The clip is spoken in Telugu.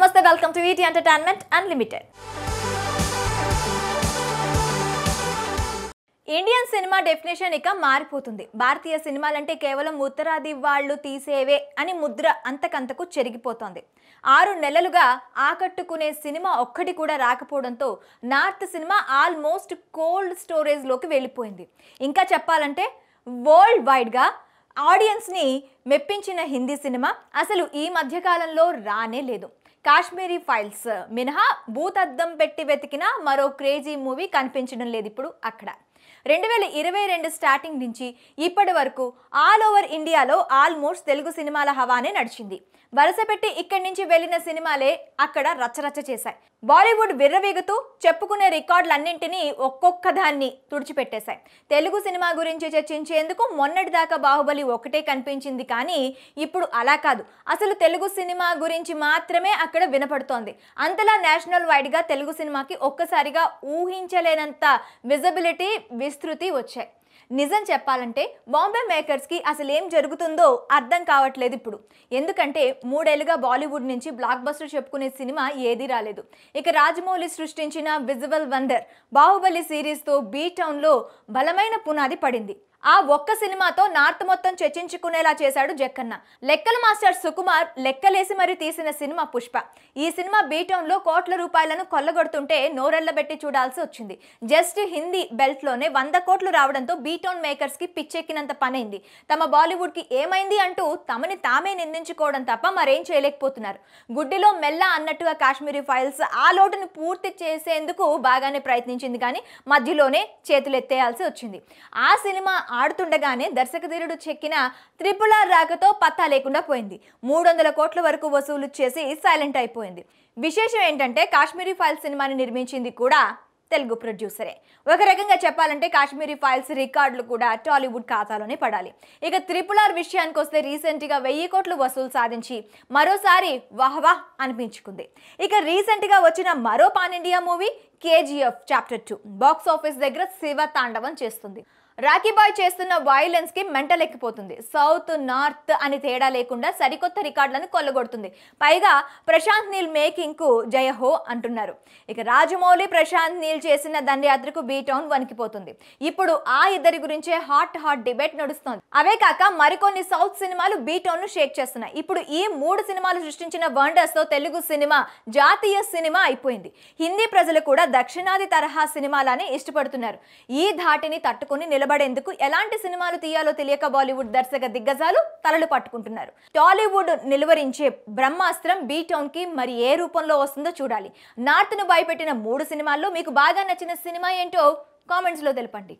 నమస్తే welcome to ET entertainment unlimited Indian cinema definition ఇక మారిపోతుంది భారతీయ సినిమాలంటే కేవలం ఉత్తరాది వాళ్ళు తీసేవే అని ముద్ర అంతకంతకు చెరిగిపోతోంది ఆరు నెలలుగా ఆకట్టుకునే సినిమా ఒక్కటి కూడా రాకపోవడంతో నార్త్ సినిమా ఆల్మోస్ట్ కోల్డ్ స్టోరేజ్లోకి వెళ్ళిపోయింది ఇంకా చెప్పాలంటే వరల్డ్ వైడ్గా ఆడియన్స్ని మెప్పించిన హిందీ సినిమా అసలు ఈ మధ్యకాలంలో రానే లేదు కాశ్మీరీ ఫైల్స్ మినహా భూతద్దం పెట్టి వెతికిన మరో క్రేజీ మూవీ కనిపించడం లేదు ఇప్పుడు అక్కడ రెండు వేల ఇరవై రెండు స్టార్టింగ్ నుంచి ఇప్పటి వరకు ఆల్ ఓవర్ ఇండియాలో ఆల్మోస్ట్ తెలుగు సినిమాల హవానే నడిచింది వరుసపెట్టి ఇక్కడి నుంచి వెళ్ళిన సినిమాలే అక్కడ రచ్చరచ్చ చేశాయి బాలీవుడ్ విర్రవీగుతూ చెప్పుకునే రికార్డులన్నింటినీ ఒక్కొక్క దాన్ని తుడిచిపెట్టేశాయి తెలుగు సినిమా గురించి చర్చించేందుకు మొన్నటిదాకా బాహుబలి ఒకటే కనిపించింది కానీ ఇప్పుడు అలా కాదు అసలు తెలుగు సినిమా గురించి మాత్రమే అక్కడ వినపడుతోంది అంతలా నేషనల్ వైడ్గా తెలుగు సినిమాకి ఒక్కసారిగా ఊహించలేనంత విజిబిలిటీ విస్తృతి వచ్చాయి నిజం చెప్పాలంటే బాంబే మేకర్స్కి అసలు ఏం జరుగుతుందో అర్థం కావట్లేదు ఇప్పుడు ఎందుకంటే మూడేళ్లుగా బాలీవుడ్ నుంచి బ్లాక్ బస్టర్ చెప్పుకునే సినిమా ఏది రాలేదు ఇక రాజమౌళి సృష్టించిన విజువల్ వండర్ బాహుబలి సిరీస్తో బీ టౌన్లో బలమైన పునాది పడింది ఆ ఒక్క సినిమాతో నార్త్ మొత్తం చర్చించుకునేలా చేశాడు జక్కన్న లెక్కల మాస్టర్ సుకుమార్ లెక్కలేసి మరీ తీసిన సినిమా పుష్ప ఈ సినిమా బీటౌన్లో కోట్ల రూపాయలను కొల్లగొడుతుంటే నోరెళ్లబెట్టి చూడాల్సి వచ్చింది జస్ట్ హిందీ బెల్ట్లోనే వంద కోట్లు రావడంతో బీటౌన్ మేకర్స్కి పిచ్చెక్కినంత పనైంది తమ బాలీవుడ్కి ఏమైంది అంటూ తమని తామే నిందించుకోవడం తప్ప మరేం చేయలేకపోతున్నారు గుడ్డిలో మెల్ల అన్నట్టుగా కాశ్మీరీ ఫైల్స్ ఆ లోటును పూర్తి చేసేందుకు బాగానే ప్రయత్నించింది కానీ మధ్యలోనే చేతులెత్తేయాల్సి వచ్చింది ఆ సినిమా ఆడుతుండగానే దర్శకధీరుడు చెక్కిన త్రిపుల రాకతో పత్తా లేకుండా పోయింది మూడు వందల కోట్ల వరకు వసూలు చేసి సైలెంట్ అయిపోయింది విశేషం ఏంటంటే కాశ్మీరీ ఫైల్ సినిమాని నిర్మించింది కూడా తెలుగు ప్రొడ్యూసరే ఒక రకంగా చెప్పాలంటే కాశ్మీరీ ఫైల్స్ రికార్డులు కూడా టాలీవుడ్ ఖాతాలోనే పడాలి ఇక త్రిపులార్ విషయానికి వస్తే రీసెంట్గా వెయ్యి కోట్లు వసూలు సాధించి మరోసారి వాహ్వా అనిపించుకుంది ఇక రీసెంట్గా వచ్చిన మరో pan India movie KGF chapter two box office దగ్గర శివ తాండవం చేస్తుంది రాఖీ బాయ్ చేస్తున్న వైలెన్స్ కి మెంటల్ ఎక్కిపోతుంది సౌత్ నార్త్ అని తేడా లేకుండా సరికొత్త రికార్డులను కొల్లగొడుతుంది పైగా ప్రశాంత్ నీల్ మేకింగ్ కు జయ హో అంటున్నారు ఇక రాజమౌళి ప్రశాంత్ నీల్ చేసిన దండయాత్రకు బీటౌన్ వణికిపోతుంది ఇప్పుడు ఆ ఇద్దరి గురించే హాట్ హాట్ డిబేట్ నడుస్తోంది అవే కాక మరికొన్ని సౌత్ సినిమాలు బీటౌన్ ను షేక్ చేస్తున్నాయి ఇప్పుడు ఈ మూడు సినిమాలు సృష్టించిన వండర్స్ తో తెలుగు సినిమా జాతీయ సినిమా అయిపోయింది హిందీ ప్రజలు కూడా దక్షిణాది తరహా సినిమాలని ఇష్టపడుతున్నారు ఈ ధాటిని తట్టుకుని నిలబ నిలబడేందుకు ఎలాంటి సినిమాలు తీయాలో తెలియక బాలీవుడ్ దర్శక దిగ్గజాలు తలలు పట్టుకుంటున్నారు టాలీవుడ్ నిలువరించే బ్రహ్మాస్త్రం బీ టౌన్ కి మరి ఏ రూపంలో వస్తుందో చూడాలి నార్త్ ను భయపెట్టిన మూడు సినిమాల్లో మీకు బాగా నచ్చిన సినిమా ఏంటో కామెంట్స్లో తెలపండి